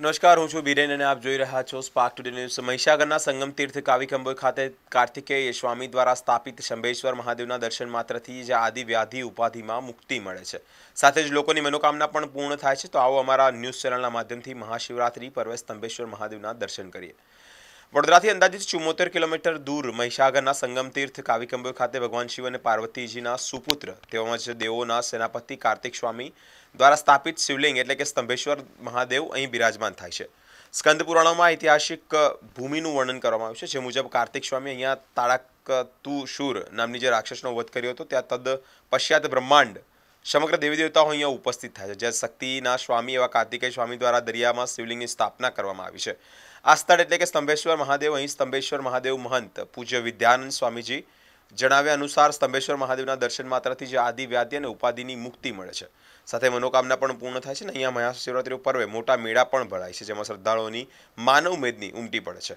નમસ્કાર હું છું બિરેન અને આપ જોઈ રહ્યા છો સ્પાર્ક ટુડે ન્યૂઝ મહિસાગરના સંગમ તીર્થ કાવિકંબોય ખાતે કાર્તિકેય સ્વામી દ્વારા સ્થાપિત શંભેશ્વર મહાદેવના દર્શન માત્રથી જે આદિ વ્યાધિ ઉપાધિમાં મુક્તિ મળે છે સાથે જ લોકોની મનોકામના પણ પૂર્ણ થાય છે તો આવો અમારા ન્યૂઝ ચેનલના માધ્યમથી મહાશિવરાત્રી પર્વે સ્તંભેશ્વર મહાદેવના દર્શન કરીએ વડોદરાથી અંદાજિત ચુમ્મોતેર કિલોમીટર દૂર મહિસાગરના સંગમ તીર્થ કાવિકંબો ખાતે ભગવાન શિવ અને પાર્વતીજીના સુપુત્ર તેમજ દેવોના સેનાપતિ કાર્તિક સ્વામી દ્વારા સ્થાપિત શિવલિંગ એટલે કે સ્તંભેશ્વર મહાદેવ અહીં બિરાજમાન થાય છે સ્કંદ પુરાણોમાં ઐતિહાસિક ભૂમિનું વર્ણન કરવામાં આવ્યું છે જે મુજબ કાર્તિક સ્વામી અહીંયા તાળાક તુ શૂર નામની જે રાક્ષસનો વધ કર્યો હતો ત્યાં તદ પશ્ચાત બ્રહ્માંડ સમગ્ર દેવી દેવતાઓ અહીંયા ઉપસ્થિત થાય છે જે શક્તિના સ્વામી એવા કાર્તિકેય સ્વામી દ્વારા દરિયામાં શિવલિંગની સ્થાપના કરવામાં આવી છે આ સ્થળ એટલે કે સ્તંભેશ્વર મહાદેવ અહીં સ્તંભેશ્વર મહાદેવ મહંત પૂજ્ય વિદ્યાનંદ સ્વામીજી જણાવ્યા અનુસાર સ્તંભેશ્વર મહાદેવના દર્શન માત્રથી જે આદિ વ્યાધિ અને ઉપાધિની મુક્તિ મળે છે સાથે મનોકામના પણ પૂર્ણ થાય છે ને અહીંયા મહાશિવરાત્રી પર્વે મોટા મેળા પણ ભરાય છે જેમાં શ્રદ્ધાળુઓની માનવ મેદની ઉમટી પડે છે